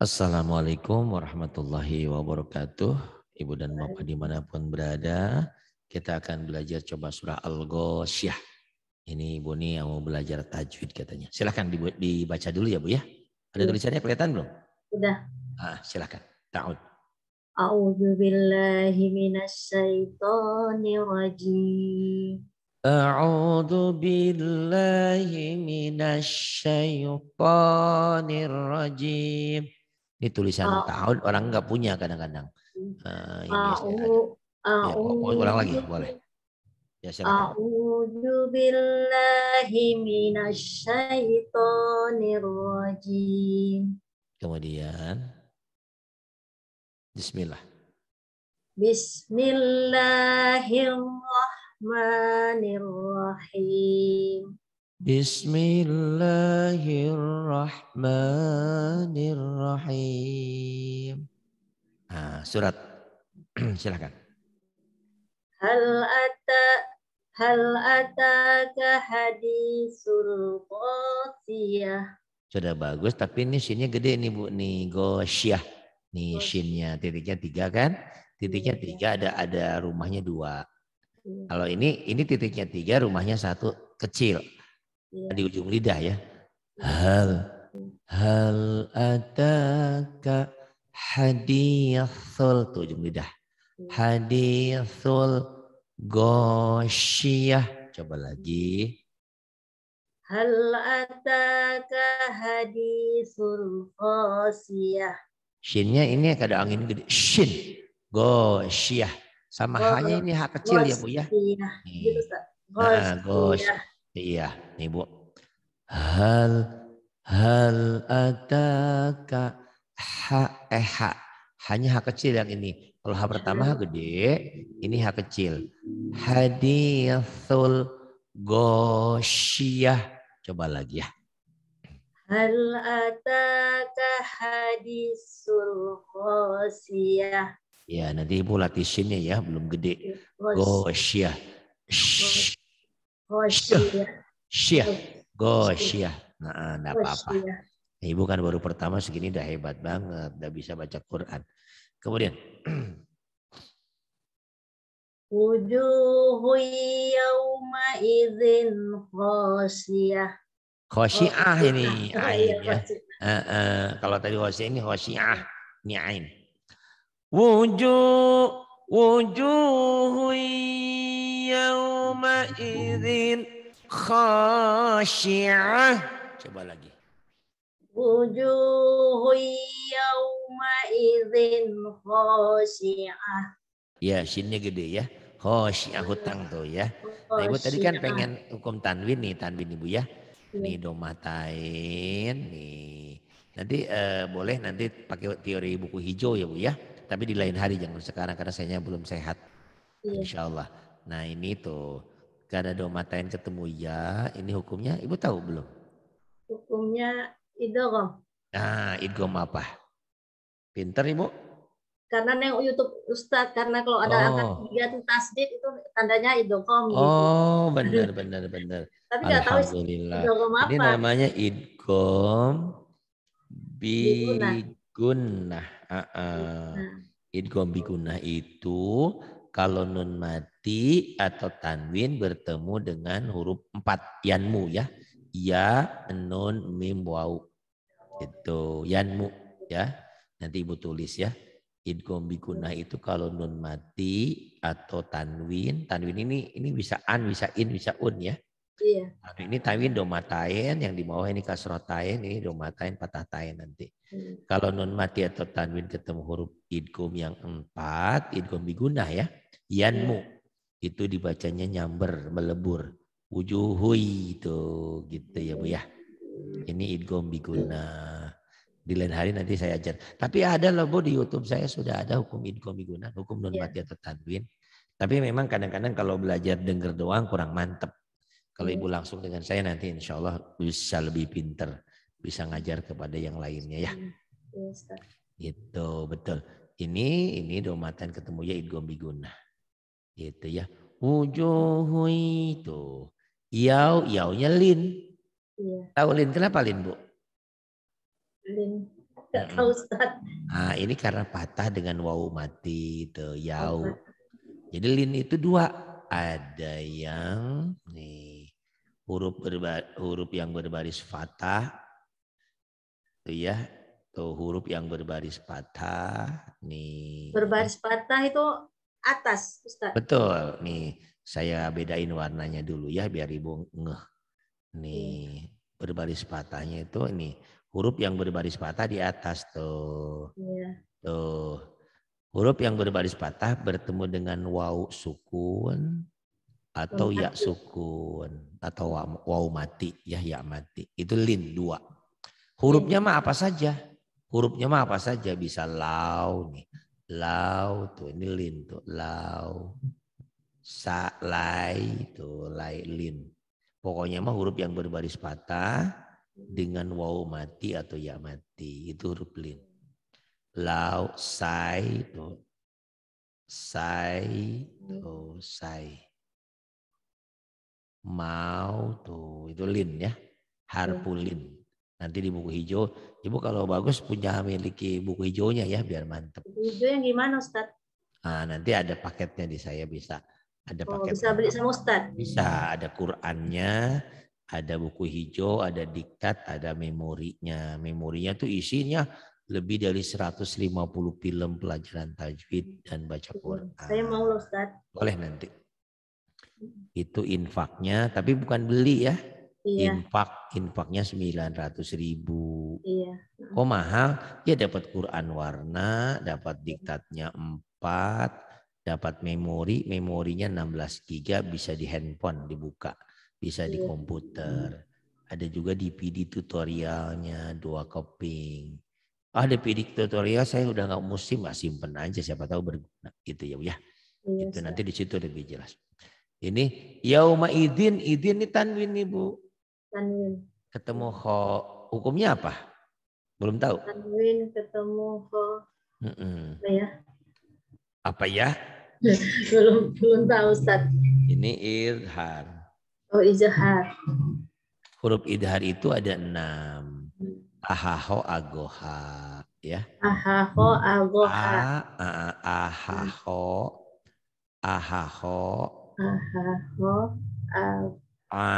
Assalamualaikum warahmatullahi wabarakatuh. Ibu dan Bapak dimanapun berada, kita akan belajar coba surah Al-Ghoshiyah. Ini Ibu nih yang mau belajar tajwid katanya. Silahkan dibaca dulu ya Bu ya. Ada iya. tulisannya kelihatan belum? Sudah. Ah, silahkan. Ta'ud. A'udzu billahi minasy syaithanir rajim. A'udzu billahi minasy syaithanir rajim. Ini tulisan uh, tahun orang nggak punya kadang-kadang. Uh, ini uh, uh, ya, ulang lagi boleh. Ya, A'udzu ah, billahi minasyaitonir rajim. Kemudian Bismillah. Bismillahirrahmanirrahim. Bismillahirrahmanirrahim. Nah, surat. Silakan. Hal ata hal ataka hadisul qasiyah. Sudah bagus, tapi ini sinnya gede nih Bu, nih gosyah. Nih sinnya titiknya tiga kan? Titiknya iya. tiga ada ada rumahnya dua. Iya. Kalau ini ini titiknya tiga, rumahnya satu kecil yeah. di ujung lidah ya. Hal hal ataka hadithul tuh ujung lidah. Iya. Hadithul gosyiyah. Coba lagi. Hal ataka hadithul gosyiyah. Shinnya ini ada angin gede. Shin. Gosyiyah. Sama hanya ini hak kecil ya Bu ya. Gitu, iya. Nah, Iya, nih bu. Hal hal ataka ha eh ha. Hanya ha kecil yang ini. Kalau ha pertama ha gede, ini ha kecil. Hadithul goshiyah. Coba lagi ya. Hal ataka hadithul goshiyah. Ya, nanti ibu latihinnya ya, belum gede. Goshiyah. Shhh. Gosyia. Syia. Gosyia. Nah, enggak ah, oh, apa-apa. Ya, ibu kan baru pertama segini udah hebat banget, udah bisa baca Quran. Kemudian Wujuhu yawma idzin khosiyah. Khosiyah oh, ya. eh, eh, ini ain ya. Uh, kalau tadi khosiyah ini khosiyah ini ain. Wujuh wujuhu yawma'idhin khashi'ah. Coba lagi. Wujuhu yawma'idhin khashi'ah. Ya, sinnya gede ya. Khashi'ah hutang tuh ya. Nah, Ibu tadi kan pengen hukum tanwin nih, tanwin Ibu ya. Iya. Nih domatain, nih. Nanti eh, boleh nanti pakai teori buku hijau ya Bu ya. Tapi di lain hari jangan sekarang karena saya belum sehat. Iya. Insya Allah. Nah ini tuh karena yang ketemu ya, ini hukumnya ibu tahu belum? Hukumnya idgom. Nah idgom apa? Pinter ibu? Karena yang YouTube Ustad karena kalau ada oh. angka tiga itu tasdid itu tandanya idgom. Gitu. Oh benar benar benar. Tapi nggak tahu idgom apa. Ini namanya idgom bigunah. Uh -uh. Idgom bigunah itu kalau nun mati atau tanwin bertemu dengan huruf empat yanmu ya. Ya, nun, mim, wau. Itu yanmu ya. Nanti ibu tulis ya. Idgom biguna itu kalau nun mati atau tanwin. Tanwin ini ini bisa an, bisa in, bisa un ya. Iya. Ini tanwin domatain, yang di bawah ini kasrotain, ini domatain, patahtain nanti. Hmm. Kalau nun mati atau tanwin ketemu huruf idgom yang empat, idgom biguna ya yanmu iya. itu dibacanya nyamber melebur wujuhui itu gitu ya bu ya ini idgom biguna di lain hari nanti saya ajar tapi ada loh bu di YouTube saya sudah ada hukum idgom biguna hukum non iya. mati atau tanwin tapi memang kadang-kadang kalau belajar dengar doang kurang mantep kalau ibu iya. langsung dengan saya nanti insya Allah bisa lebih pinter bisa ngajar kepada yang lainnya ya itu betul ini ini domatan ketemu ya idgom biguna Gitu ya. Wujuhu itu. Yau, yaunya lin. Iya. Tahu lin, kenapa lin Bu? Lin, gak tahu Ustaz. Nah, ini karena patah dengan wau mati itu, yau. Jadi lin itu dua. Ada yang nih huruf berba, huruf yang berbaris fatah itu ya tuh huruf yang berbaris patah nih berbaris patah itu atas, Ustaz. Betul. Nih, saya bedain warnanya dulu ya biar Ibu ngeh. Nih, iya. berbaris patahnya itu ini huruf yang berbaris patah di atas tuh. Iya. Tuh. Huruf yang berbaris patah bertemu dengan waw sukun atau ya sukun atau waw mati ya ya mati. Itu lin dua. Iya. Hurufnya mah apa saja? Hurufnya mah apa saja bisa lau nih lau tuh ini lin tuh lau sa lai tuh lai lin pokoknya mah huruf yang berbaris patah dengan wau mati atau ya mati itu huruf lin lau sai tuh sai tuh sai mau tuh itu lin ya harpulin ya nanti di buku hijau. Ibu kalau bagus punya miliki buku hijaunya ya biar mantep. Buku hijau yang gimana Ustaz? Nah, nanti ada paketnya di saya bisa. Ada oh, paket. Bisa beli sama Ustaz? Bisa, ada Qur'annya, ada buku hijau, ada diktat, ada memorinya. Memorinya tuh isinya lebih dari 150 film pelajaran tajwid dan baca hmm, Quran. Saya mau loh Ustaz. Boleh nanti. Hmm. Itu infaknya, tapi bukan beli ya Iya. Infak, infaknya 900 ribu. Iya. Kok mahal? Ya dapat Quran warna, dapat diktatnya 4, dapat memori, memorinya 16 giga bisa di handphone dibuka, bisa iya. di komputer. Ada juga DVD tutorialnya dua keping. Ah DVD tutorial saya udah nggak musim, masih simpen aja siapa tahu berguna gitu ya, ya. Iya, itu nanti di situ lebih jelas. Ini yauma idin, idin ini tanwin nih Bu. Tanwin. Ketemu ho hukumnya apa? Belum tahu. Tanwin ketemu ho. Mm -mm. Apa ya? Apa ya? belum belum tahu Ustaz. Ini idhar Oh izhar. Huruf idhar itu ada enam. Ahaho agoha ya. Ahaho agoha. A, a, ahaho ahaho ahaho a, a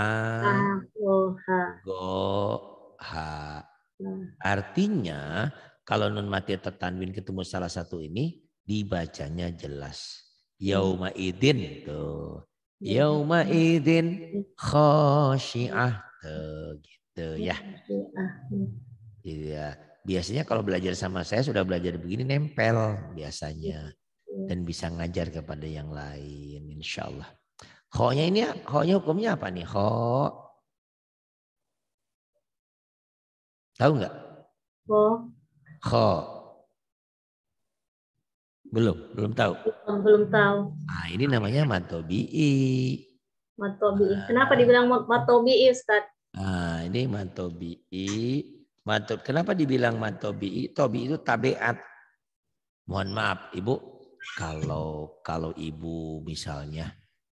Artinya kalau nun mati tertanwin ketemu salah satu ini dibacanya jelas. Hmm. Yauma idin tuh. Iya. Yauma idin khosyiah tuh gitu iya, ya. Iya. iya. Biasanya kalau belajar sama saya sudah belajar begini nempel biasanya dan bisa ngajar kepada yang lain insyaallah khonya ini, khonya hukumnya apa nih? kho Tahu nggak? Kho. Kho. Belum, belum tahu. Belum, belum tahu. ah ini namanya matobi'i. Matobi'i. Ah. Kenapa dibilang matobi'i, Ustaz? ah ini matobi'i. Matob, kenapa dibilang matobi'i? Tobi itu tabiat. Mohon maaf, Ibu. Kalau kalau Ibu misalnya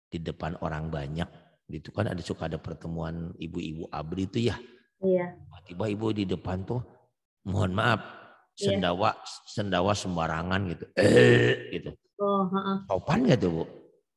di depan orang banyak, itu kan ada suka ada pertemuan ibu-ibu abri itu ya. Iya. Tiba-tiba ibu di depan tuh mohon maaf iya. sendawa yeah. sendawa sembarangan gitu eh gitu oh, uh-uh. sopan gak tuh bu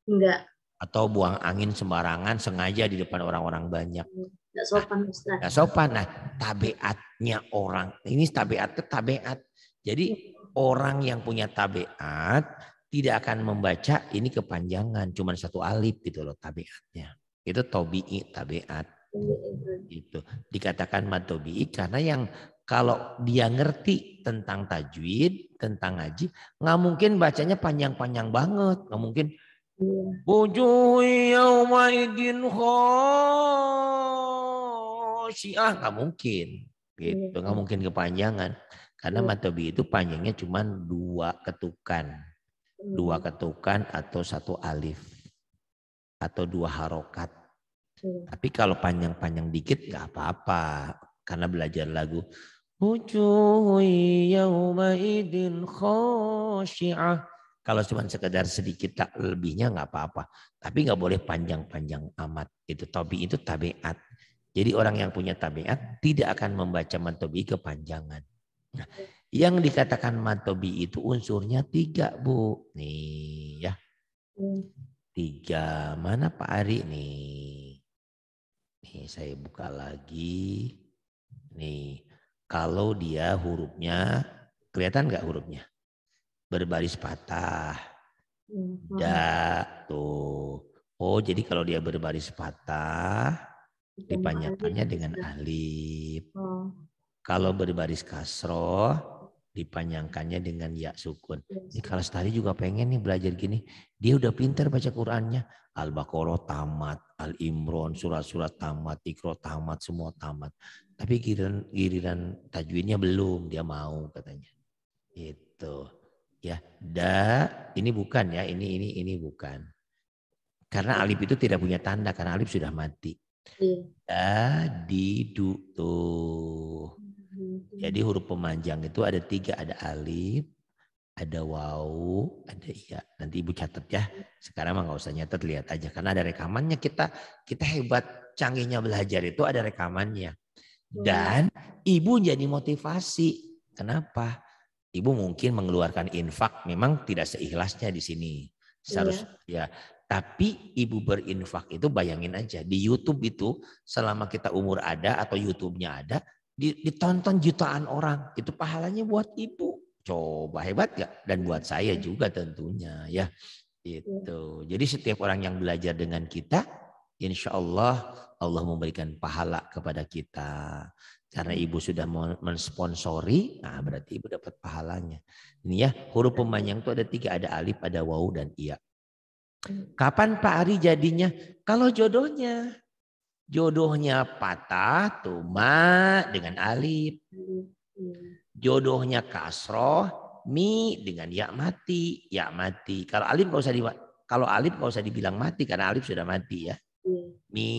enggak atau buang angin sembarangan sengaja di depan orang-orang banyak enggak sopan Ustaz. enggak sopan nah tabiatnya orang ini tabiat ke tabiat jadi iya. orang yang punya tabiat tidak akan membaca ini kepanjangan cuman satu alif gitu loh tabiatnya itu tobi tabiat iya, itu dikatakan matobi'i karena yang kalau dia ngerti tentang tajwid, tentang ngaji, nggak mungkin bacanya panjang-panjang banget. Nggak mungkin. Iya. Syiah nggak mungkin, gitu nggak iya. mungkin kepanjangan karena iya. matobi itu panjangnya cuma dua ketukan, dua ketukan atau satu alif atau dua harokat. Tapi kalau panjang-panjang dikit nggak apa-apa karena belajar lagu Wujuhu yaumaidin khosyi'ah. Kalau cuma sekedar sedikit tak lebihnya nggak apa-apa. Tapi nggak boleh panjang-panjang amat. Itu tobi itu tabiat. Jadi orang yang punya tabiat tidak akan membaca mantobi kepanjangan. Nah, yang dikatakan mantobi itu unsurnya tiga bu. Nih ya. Tiga. Mana Pak Ari nih? Nih saya buka lagi. Nih kalau dia hurufnya kelihatan nggak hurufnya berbaris patah da iya. tuh oh jadi kalau dia berbaris patah dipanjangkannya dengan alif oh. kalau berbaris kasroh dipanjangkannya dengan ya sukun. Ya Ini kalau tadi juga pengen nih belajar gini, dia udah pintar baca Qurannya. Al-Baqarah tamat, Al-Imron, surat-surat tamat, Iqra tamat, semua tamat. Tapi giliran, giliran tajwinnya belum dia mau katanya. Itu ya da ini bukan ya ini ini ini bukan. Karena alif itu tidak punya tanda karena alif sudah mati. Iya. Da di du tuh. Jadi huruf pemanjang itu ada tiga ada alif, ada wau, ada iya. Nanti ibu catat ya. Sekarang mah nggak usah nyatet, lihat aja karena ada rekamannya. Kita kita hebat canggihnya belajar itu ada rekamannya. Iya. Dan ibu jadi motivasi. Kenapa? Ibu mungkin mengeluarkan infak memang tidak seikhlasnya di sini. Seharus iya. ya. Tapi ibu berinfak itu bayangin aja di YouTube itu selama kita umur ada atau YouTube-nya ada ditonton jutaan orang itu pahalanya buat ibu. Coba hebat gak? Dan buat saya iya. juga tentunya ya. Iya. Itu. Jadi setiap orang yang belajar dengan kita insya Allah Allah memberikan pahala kepada kita. Karena hmm. ibu sudah mensponsori, nah berarti ibu dapat pahalanya. Ini ya, huruf pemanjang itu ada tiga, ada alif, ada wau, dan iya. Kapan Pak Ari jadinya? Kalau jodohnya. Jodohnya patah, tuma dengan alif. Jodohnya kasroh, mi dengan ya mati, ya mati. Kalau alif nggak usah di, kalau alif nggak usah dibilang mati karena alif sudah mati ya. Mi.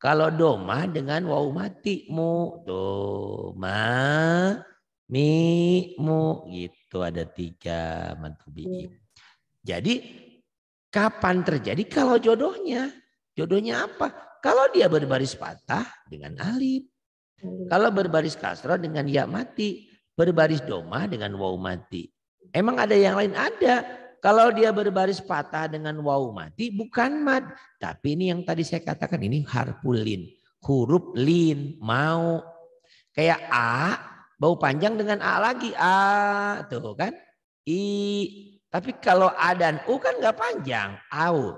Kalau doma dengan wau mati mu. Doma, mi, mu. Gitu ada tiga mantu mantubi. Iya. Jadi kapan terjadi? Kalau jodohnya. Jodohnya apa? Kalau dia berbaris patah dengan alif. Kalau berbaris kasro dengan ya mati. Berbaris doma dengan wau mati. Emang ada yang lain? Ada. Kalau dia berbaris patah dengan waw mati bukan mad. Tapi ini yang tadi saya katakan ini harpulin. Huruf lin, mau. Kayak A, bau panjang dengan A lagi. A, tuh kan. I. Tapi kalau A dan U kan nggak panjang. Au.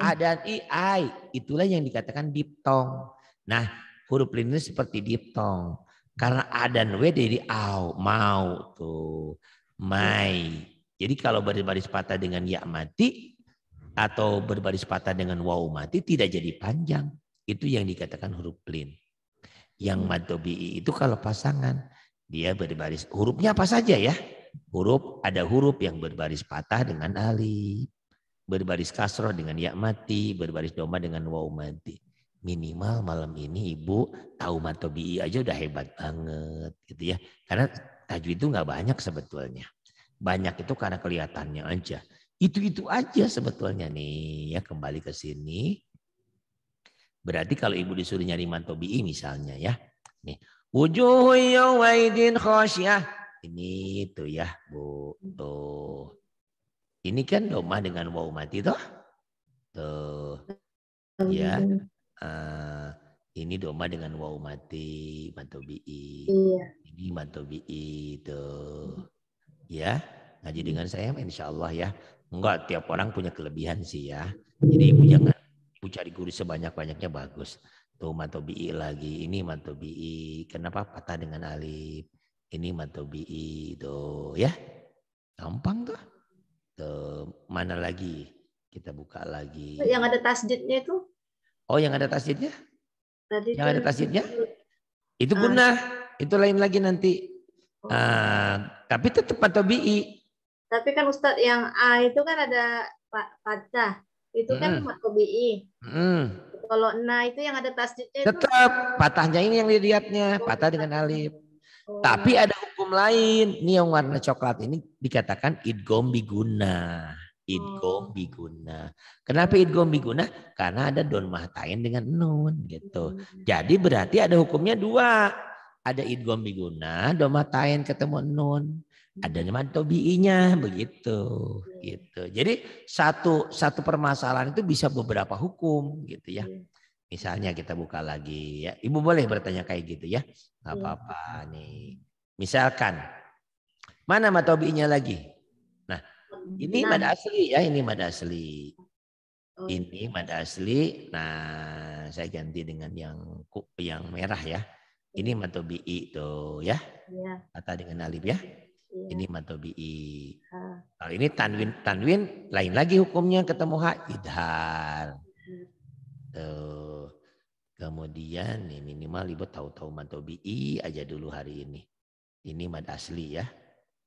A dan I, I. Itulah yang dikatakan diptong. Nah, huruf lin ini seperti diptong. Karena A dan W jadi au, mau tuh. Mai. Jadi kalau berbaris patah dengan ya mati atau berbaris patah dengan wau mati tidak jadi panjang. Itu yang dikatakan huruf lin. Yang hmm. matobi itu kalau pasangan dia berbaris hurufnya apa saja ya? Huruf ada huruf yang berbaris patah dengan alif, berbaris kasro dengan ya mati, berbaris doma dengan wau mati. Minimal malam ini ibu tahu matobi aja udah hebat banget gitu ya. Karena tajwid itu nggak banyak sebetulnya. Banyak itu karena kelihatannya aja. Itu-itu aja sebetulnya nih ya kembali ke sini. Berarti kalau ibu disuruh nyari bi misalnya ya. Nih, Wujuhun yawaidin khosyah. Ini tuh ya, Bu. Tuh. Ini kan domah dengan wau mati toh. Tuh. Ya. Uh, ini doma dengan wau mati mantobi'i. Iya. Ini bi tuh ya ngaji hmm. dengan saya insya Allah ya enggak tiap orang punya kelebihan sih ya jadi ibu hmm. jangan ibu cari guru sebanyak banyaknya bagus tuh matobi lagi ini matobi kenapa patah dengan alif ini matobi itu ya gampang tuh tuh mana lagi kita buka lagi yang ada tasjidnya itu oh yang ada tasjidnya yang ada tasjidnya itu ah. guna itu lain lagi nanti Uh, tapi tetap atau bi. Tapi kan Ustadz yang A itu kan ada Pak patah. Itu kan mm. bi. Hmm. Kalau na itu yang ada tasdidnya. Tetap patahnya ini yang dilihatnya, patah oh, dengan alif. Oh. Tapi ada hukum lain. Nih yang warna coklat ini dikatakan idgom biguna. Idgom oh. biguna. Kenapa idgom biguna? Karena ada don mahtain dengan nun gitu. Hmm. Jadi berarti ada hukumnya dua. Ada idgham biguna, domatain ketemu nun. Hmm. Ada nama tobi'inya begitu. Iya. Gitu. Jadi satu satu permasalahan itu bisa beberapa hukum gitu ya. Iya. Misalnya kita buka lagi ya. Ibu boleh bertanya kayak gitu ya. Iya. apa-apa nih. Misalkan mana matobi'inya lagi? Nah, ini mad asli ya, ini mad asli. Oh. Ini mad asli. Nah, saya ganti dengan yang yang merah ya. Ini matobi'i tuh ya. ya. Kata dengan alif ya. ya. Ini matobi'i. Kalau ini tanwin tanwin lain lagi hukumnya ketemu ha idhar. Tuh. Kemudian nih minimal ibu tahu-tahu matobi'i aja dulu hari ini. Ini mad asli ya.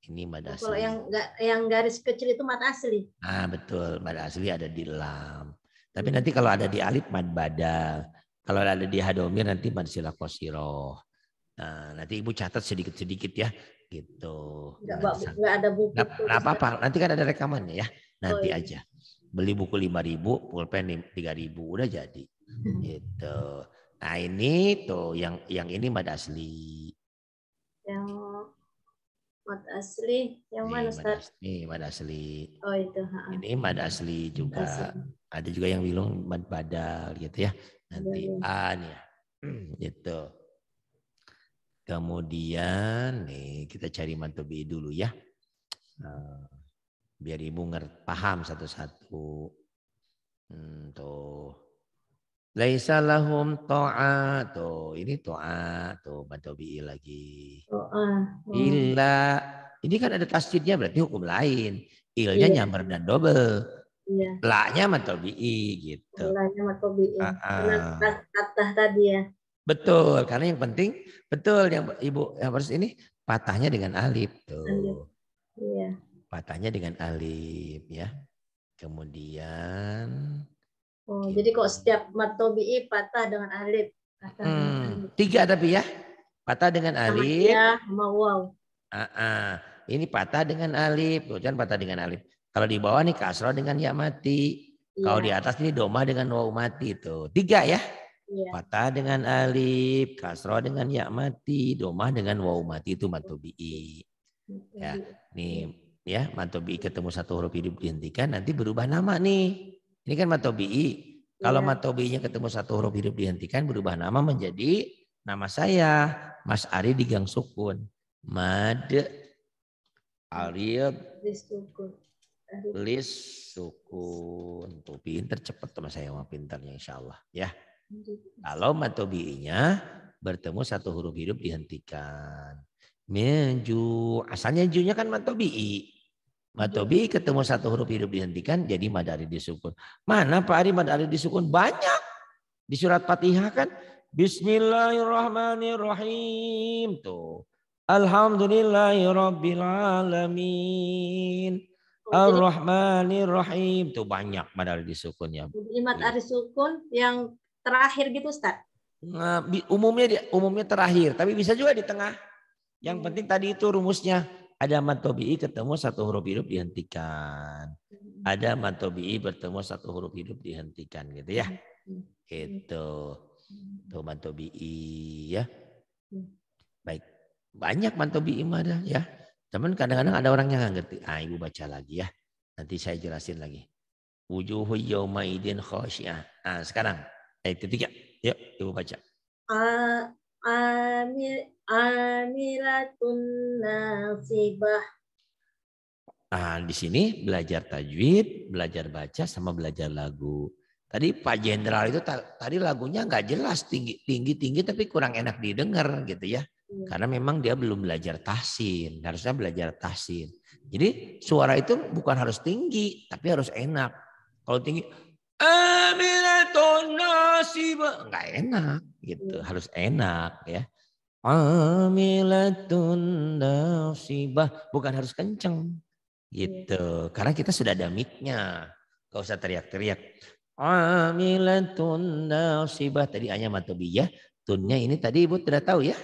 Ini mad oh, asli. Kalau yang yang garis kecil itu mad asli. Ah betul, mad asli ada di lam. Tapi hmm. nanti kalau ada di alif mad badal. Kalau ada di hadomir nanti mansilah kosiro. Nah, nanti ibu catat sedikit-sedikit ya gitu. Enggak, nah, ada buku. nggak apa-apa, nanti kan ada rekamannya ya. Nanti oh, iya. aja. Beli buku lima ribu pulpen tiga ribu udah jadi. Hmm. Gitu. Nah, ini tuh yang yang ini mad asli. Yang mad asli yang iya, mana Ustaz? Ini mad asli. Oh, itu, ha. Ini mad asli juga. asli. Ada juga yang bilang mad badal gitu ya nanti A-nya. Iya. Ya. Gitu. Kemudian nih kita cari mantobi dulu ya. Eh, biar ibu ngerti paham satu-satu. Hmm, tuh. Laisa lahum to'a. Tuh, ini to'a. Tuh, mantobi lagi. To'a. Illa. Ini kan ada tasjidnya berarti hukum lain. Ilnya yeah. nyamber dan double. Iya. Laknya matobi'i gitu. Laknya matobi'i. Uh -uh. patah tadi ya. Betul, karena yang penting betul yang Ibu yang harus ini patahnya dengan alif tuh. Iya. iya. Patahnya dengan alif ya. Kemudian Oh, gitu. jadi kok setiap matobi'i patah dengan alif. hmm, tiga tapi ya. Patah dengan alif. ya, sama wow. Uh -uh. Ini patah dengan alif, jangan patah dengan alif. Kalau di bawah nih kasroh dengan ya mati. Ya. Kalau di iya. atas ini doma dengan wau mati itu. Tiga ya. ya. Patah dengan alif, kasroh dengan ya mati, doma dengan wau mati itu matobi'i. Ya. Nih ya matobi ketemu satu huruf hidup dihentikan nanti berubah nama nih. Ini kan matobi, Kalau ya. matobinya ketemu satu huruf hidup dihentikan berubah nama menjadi nama saya Mas Ari di Gang Sukun. Mad Alif list sukun. Tuh pinter cepet teman saya mau pinternya insya Allah ya. Kalau matobi'inya bertemu satu huruf hidup dihentikan. Menju. Asalnya junya kan matobi Matobi ketemu satu huruf hidup dihentikan jadi madari disukun. Mana Pak Ari madari disukun? Banyak. Di surat Fatihah kan Bismillahirrahmanirrahim tuh. alhamdulillahirobbilalamin Ar-Rahmanir Rahim. Tuh banyak padahal di sukunnya. Kalimat ya. sukun yang terakhir gitu Ustaz. Nah, umumnya di, umumnya terakhir, tapi bisa juga di tengah. Yang penting tadi itu rumusnya ada matobi'i ketemu satu huruf hidup dihentikan. Ada matobi'i bertemu satu huruf hidup dihentikan gitu ya. Itu. Tuh matobi'i ya. Hmm. Baik. Banyak matobi'i ada ya. Cuman kadang-kadang ada orang yang nggak ngerti. Ah, ibu baca lagi ya. Nanti saya jelasin lagi. Wujuhu yawma idin Ah, sekarang. Ayat eh, tiga Yuk, ibu baca. amir, nasibah. Ah, di sini belajar tajwid, belajar baca, sama belajar lagu. Tadi Pak Jenderal itu tadi lagunya nggak jelas tinggi tinggi tinggi tapi kurang enak didengar gitu ya. Hmm. Karena memang dia belum belajar tahsin, harusnya belajar tahsin. Jadi suara itu bukan harus tinggi, tapi harus enak. Kalau tinggi, aminatun nasiba, nggak enak gitu, hmm. harus enak ya. Amilatun nasibah, bukan harus kenceng iya. gitu. Karena kita sudah ada micnya Gak usah teriak-teriak. Amilatun nasibah. Tadi hanya matobiyah. Tunnya ini tadi ibu tidak tahu ya.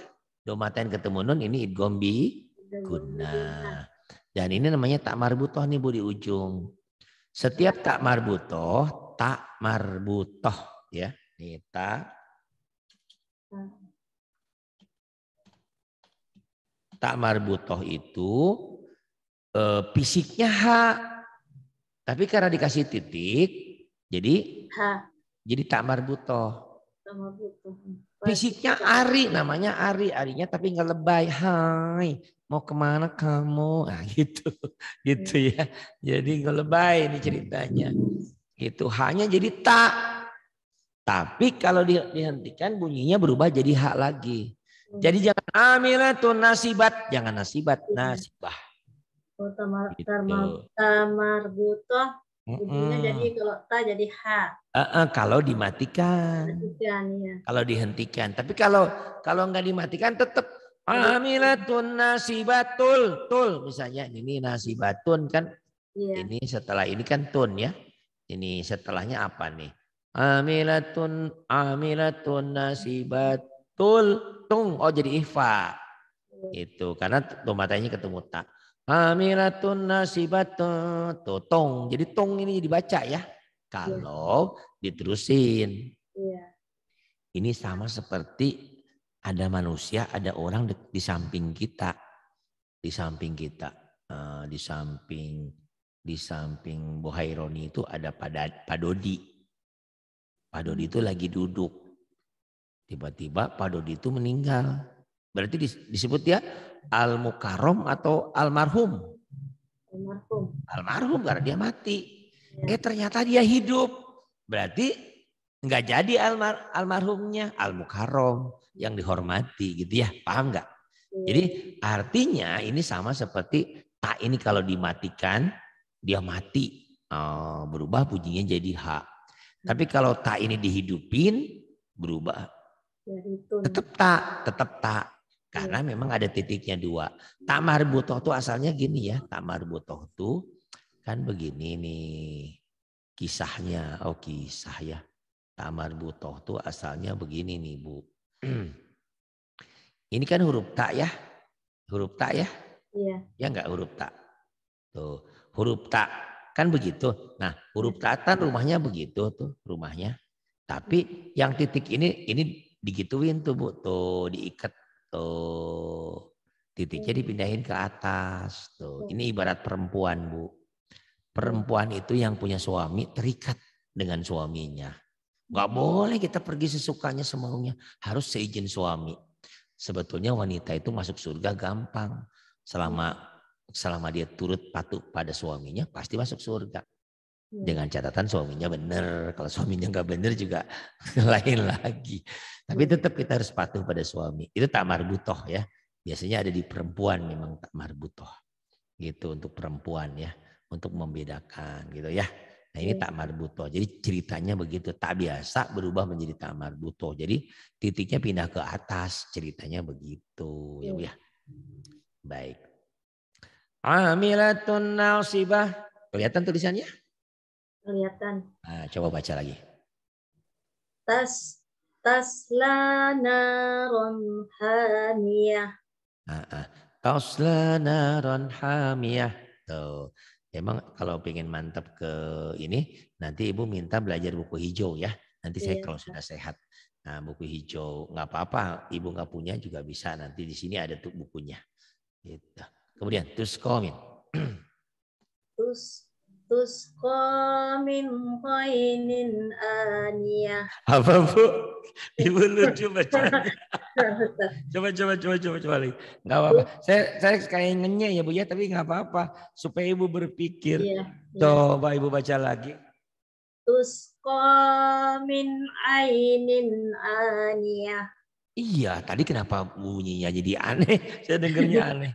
Domaten ketemu nun ini idgombi guna. Dan ini namanya tak marbutoh nih Bu di ujung. Setiap tak marbutoh, tak marbutoh ya. Nih tak tak marbutoh itu eh, fisiknya H. Tapi karena dikasih titik, jadi H. Jadi tak Tak marbutoh. Fisiknya Ari, namanya Ari. Arinya tapi nggak lebay. Hai, mau kemana kamu? Nah, gitu, gitu ya. Jadi nggak lebay ini ceritanya. Gitu, hanya jadi tak. Tapi kalau dihentikan bunyinya berubah jadi hak lagi. Jadi hmm. jangan amilatun nasibat, jangan nasibat, iya. nasibah. Tamar, gitu. tamar, tamar butoh jadi kalau ta jadi h. Uh -uh, kalau dimatikan. Dimatikan ya. Kalau dihentikan. Tapi kalau kalau nggak dimatikan tetap amilatun nasibatul tul misalnya ini nasibatun kan. Yeah. Ini setelah ini kan tun ya. Ini setelahnya apa nih? Amilatun amilatun nasibatul tung. Oh jadi ifa. Yeah. Itu karena tomatanya ketemu tak. Amilatun nasibatun. Tuh, tong. Jadi tong ini dibaca ya. Kalau ya. diterusin. Ya. Ini sama seperti ada manusia, ada orang di, di samping kita. Di samping kita. Uh, di samping di samping Bohaironi itu ada pada Padodi. Padodi itu lagi duduk. Tiba-tiba Padodi itu meninggal. Berarti disebut ya al mukarom atau almarhum? Almarhum. Almarhum karena dia mati. Ya. Eh ternyata dia hidup. Berarti nggak jadi almar almarhumnya al mukarom yang dihormati gitu ya. Paham nggak? Ya. Jadi artinya ini sama seperti tak ini kalau dimatikan dia mati oh, berubah bunyinya jadi hak. Tapi ya. kalau tak ini dihidupin berubah. Ya, tetap tak, tetap tak. Karena iya. memang ada titiknya dua. Tamar butoh tuh asalnya gini ya. Tamar butoh tuh kan begini nih kisahnya. Oh kisah ya. Tamar butoh tuh asalnya begini nih Bu. Ini kan huruf tak ya. Huruf tak ya. Iya. Ya enggak huruf tak. Tuh, huruf tak kan begitu. Nah, huruf tak kan rumahnya begitu tuh rumahnya. Tapi yang titik ini ini digituin tuh Bu, tuh diikat Tuh. Titiknya iya. dipindahin ke atas. Tuh. Iya. Ini ibarat perempuan, Bu. Perempuan iya. itu yang punya suami terikat dengan suaminya. Gak boleh kita pergi sesukanya semaunya. Harus seizin suami. Sebetulnya wanita itu masuk surga gampang. Selama selama dia turut patuh pada suaminya pasti masuk surga. Hmm. dengan catatan suaminya benar. Kalau suaminya nggak benar juga lain lagi. Tapi tetap kita harus patuh pada suami. Itu tak marbutoh ya. Biasanya ada di perempuan memang tak marbutoh. Gitu untuk perempuan ya. Untuk membedakan gitu ya. Nah ini iya. tak marbutoh. Jadi ceritanya begitu. Tak biasa berubah menjadi tak marbutoh. Jadi titiknya pindah ke atas. Ceritanya begitu. Ya, ya. Baik. Amilatun nasibah. Kelihatan tulisannya? Kelihatan. Nah, coba baca lagi. Tas tasla naron hamiyah. Ah, ah. Tasla naron hamiyah. Tuh. Emang kalau pengen mantap ke ini, nanti ibu minta belajar buku hijau ya. Nanti saya iya. kalau sudah sehat. Nah, buku hijau nggak apa-apa, ibu nggak punya juga bisa. Nanti di sini ada tuh bukunya. Gitu. Kemudian terus komen. Tus Tusqa min qainin aniyah. Apa Bu? Ibu lucu baca. coba coba coba coba coba lagi. Gak apa-apa. Saya saya kayak ngenyek ya Bu ya, tapi enggak apa-apa supaya Ibu berpikir. Iya, iya. coba iya. Ibu baca lagi. Tusqa min ainin aniyah. Iya, tadi kenapa bunyinya jadi aneh? Saya dengarnya aneh.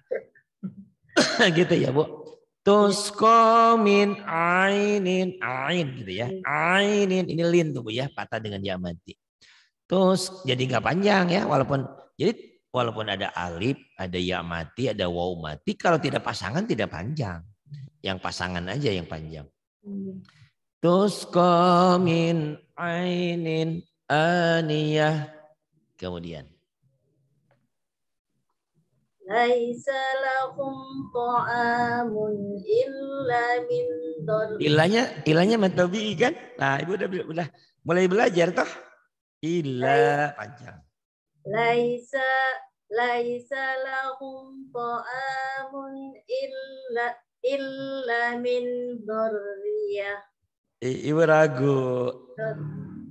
gitu ya, Bu. Tusko min ainin ain gitu ya. Hmm. Ainin ini lin tuh Bu ya, patah dengan ya mati. Tus jadi nggak panjang ya walaupun jadi walaupun ada alif, ada ya mati, ada waw mati kalau tidak pasangan tidak panjang. Yang pasangan aja yang panjang. Hmm. Tusko min ainin aniyah. Kemudian Ilahnya, ilahnya ta'amun illa min Ilanya ilanya matobi kan? Nah, Ibu udah udah mulai belajar toh? Ilah panjang. Laisa laisa lahum ta'amun illa illa min dhurriyah. Ibu ragu.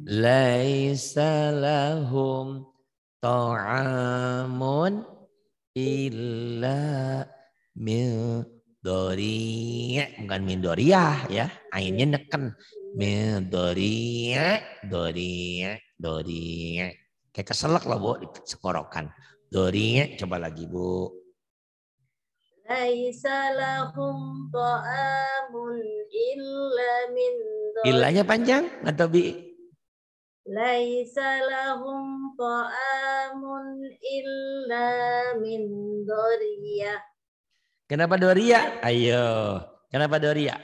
Laisa lahum ta'amun illa min dori' bukan min ya ainnya neken min dori' dori' dori' kayak keselak loh bu sekorokan dori' coba lagi bu Laisa ta'amun illa min Illanya panjang atau bi ليس لهم طعام إلا من ضريع Kenapa doria? Ayo. Kenapa doria?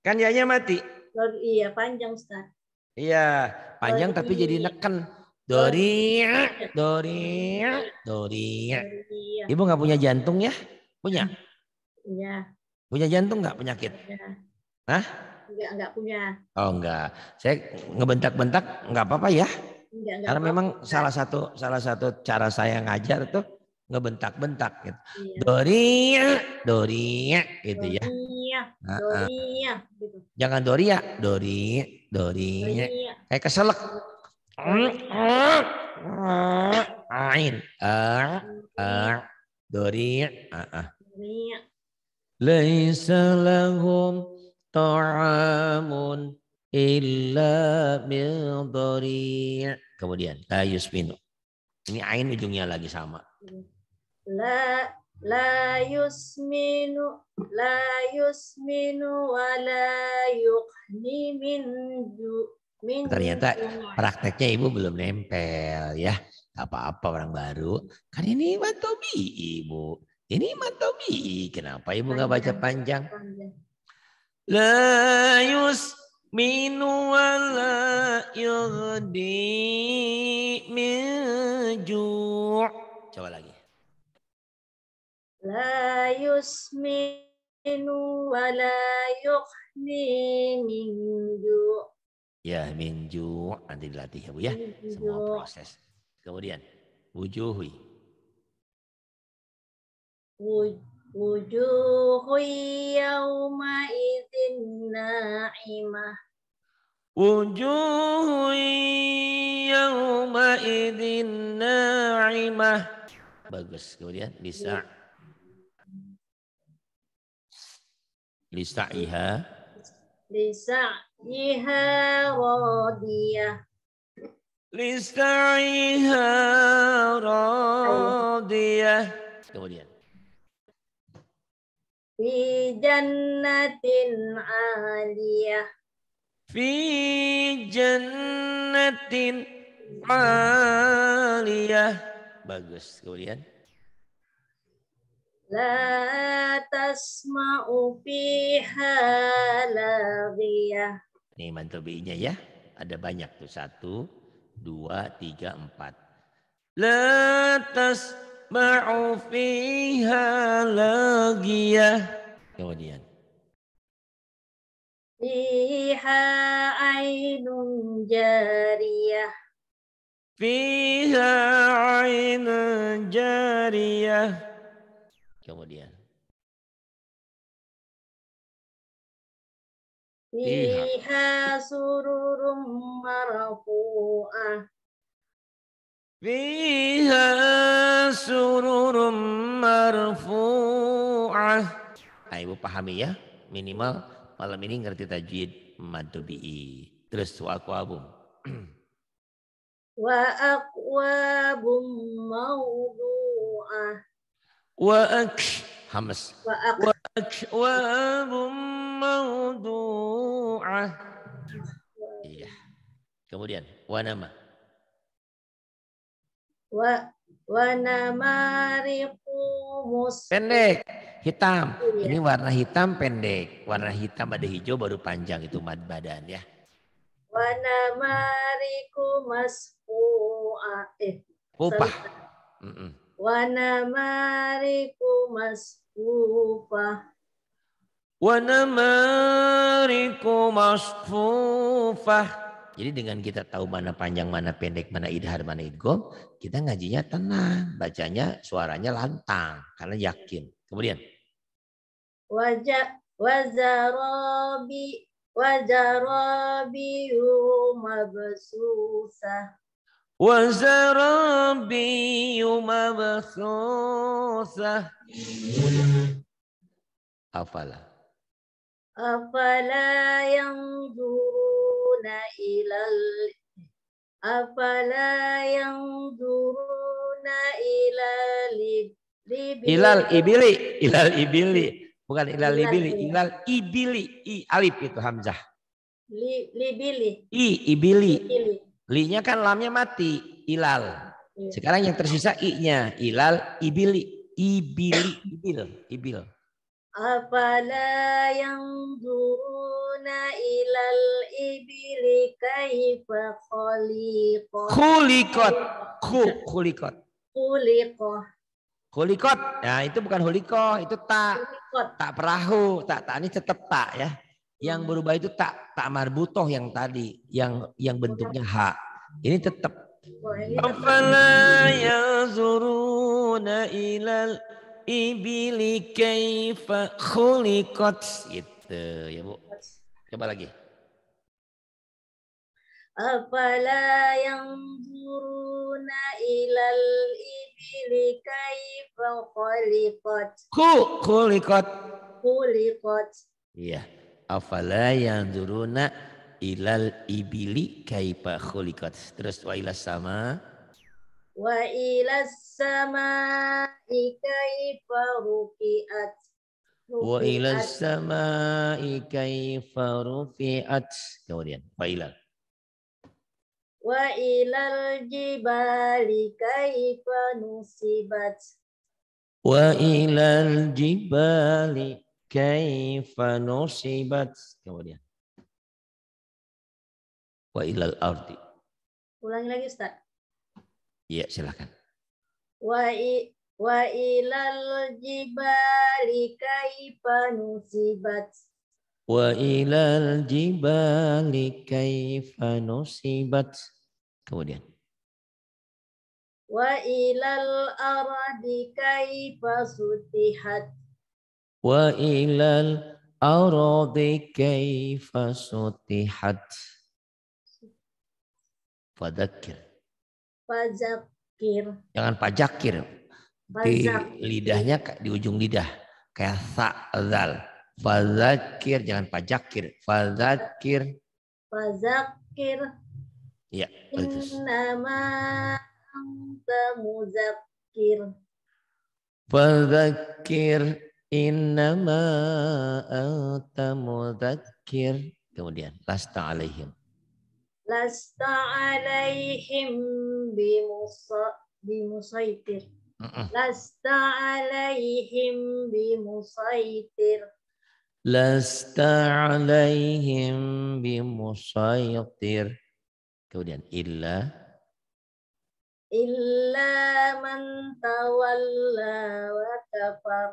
Kan yanya mati. Doria panjang Ustaz. Iya, panjang doria. tapi jadi neken. Doria, doria, doria. Ibu nggak punya jantung ya? Punya? Iya. Punya jantung nggak penyakit? Iya. Hah? enggak, enggak punya. Oh enggak. Saya ngebentak-bentak enggak apa-apa ya. Enggak, enggak Karena apa memang salah satu salah satu cara saya ngajar itu ngebentak-bentak gitu. Iya. Doria, Doria gitu ya. Doria, Doria gitu. Jangan Doria, Dori, Doria. Kayak keselak. Ain, er, er, Doria, ah, ah. Doria. Laisa lahum ta'amun illa min dhari' kemudian la yusminu ini ain ujungnya lagi sama la la yusminu la yusminu wa la yuqni min ternyata prakteknya ibu belum nempel ya apa-apa orang baru kan ini matobi ibu ini matobi kenapa ibu nggak baca panjang. La yusminu wa la minju, min ju' Coba lagi. La yusminu wa la minju. min ju' Ya, min ju' nanti dilatih ya Bu ya. Semua proses. Kemudian, wujuhi. Wujuhi. Wujuhu yawma idhin na'imah. Wujuhu yawma idhin na'imah. Bagus. Kemudian bisa. iha iya. Lisa'iha radiyah. iha radiyah. Kemudian fi jannatin aliyah fi jannatin aliyah bagus kemudian la tasma'u fiha laghiyah ini mantul bi-nya ya ada banyak tuh satu dua tiga empat la tasma'u ma'u fiha lagiyah. Kemudian. Fiha ainun jariyah. Fiha ainun jariyah. Kemudian. Fiha sururum marfu'ah. Fiha sururum Nah, Ibu pahami ya, minimal malam ini ngerti tajwid madubi'i. Terus wa akwabum. wa mau mawdu'ah. Wa ak hamas. Wa mau mawdu'ah. Iya. Kemudian wa nama wa wanamariqu mus pendek hitam iya. ini warna hitam pendek warna hitam ada hijau baru panjang itu mad badan ya wanamariqu masfu'a eh kupah mm -mm. wanamariqu masfufah wanamariqu masfufah jadi dengan kita tahu mana panjang, mana pendek, mana idhar, mana idgom, kita ngajinya tenang, bacanya suaranya lantang karena yakin. Kemudian wazarabi ilal afala yanzuruna ilal ilal ibili ilal ibili bukan ilal ibili ilal ibili i alif itu hamzah libili i ibili li-nya kan lamnya mati ilal iya. sekarang yang tersisa i-nya ilal ibili ibili ibil ibil yang dulu yanzuruna ilal ibili kaifa khuliqat. Khuliqat. Khu, khuliqat. Khuliqah. Khuliqat. Ya, itu bukan hulikoh, itu tak. Khuliqat. Tak perahu, tak tak ini tetap tak ya. Yang hmm. berubah itu tak tak marbutoh yang tadi, yang yang bentuknya ha. Ini tetap. Afala yanzuruna ilal ibili kaifa khuliqat gitu ya Bu. Coba lagi. Afala yang zuruna ilal ibili kaifa khuliqat. Ku khuliqat. Khuliqat. Iya. Afala yang zuruna ilal ibili kaifa khuliqat. Terus wa sama. Wa ilas sama ikaifa rukiat wa ila samai kaifa rufi'at kemudian wa ila wa ila jibali kaifa nusibat wa ila jibali kaifa nusibat kemudian wa ilal ardi ulangi lagi Ustaz Iya silakan wa wa ilal jibali kaifa nusibat wa ilal jibali kaifa nusibat kemudian wa ilal ardi kaifa sutihat wa ilal ardi kaifa sutihat fadakir Pajakir. Jangan pajakir di lidahnya di ujung lidah kayak sa'zal fazakir jangan pajakir fazakir fazakir ya innama anta muzakkir fazakir innama anta muzakir kemudian lasta alaihim lasta alaihim bimusaitir Lasta alaihim bimusaitir. Lasta alaihim bimusaitir. Kemudian illa. Illa man tawalla wa kafar.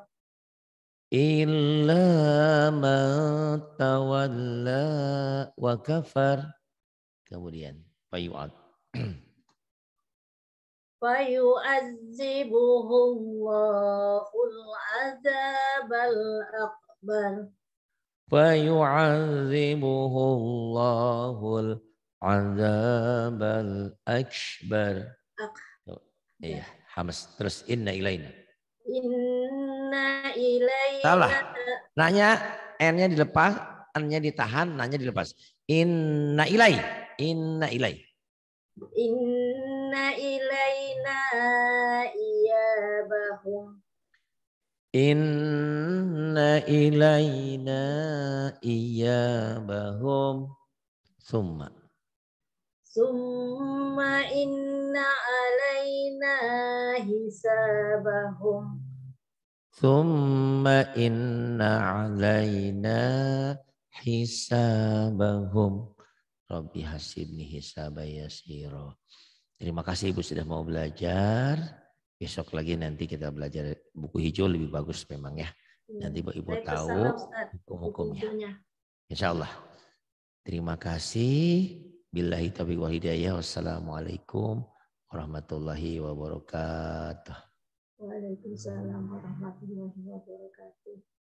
Illa man tawalla wa kafar. Kemudian payu'at. فيعذبه الله العذاب الأكبر فيعذبه الله al الأكبر Iya, Hamas. Terus inna ilaina. Inna ilaina. Salah. Nanya N-nya dilepas, N-nya ditahan, nanya dilepas. Inna ilai. Inna ilai. Inna ilai Inna ilaina iya bahum summa. Summa inna alaina hisabahum. Summa inna alaina hisabahum. Rabbi hasibni hisabaya siro. Terima kasih Ibu sudah mau belajar. Besok lagi nanti kita belajar buku hijau lebih bagus memang ya. Iya. Nanti Ibu, Ibu tahu hukum-hukumnya. Insya Allah. Terima kasih. Billahi taufiq wa hidayah. Wassalamualaikum warahmatullahi wabarakatuh. Waalaikumsalam warahmatullahi wabarakatuh.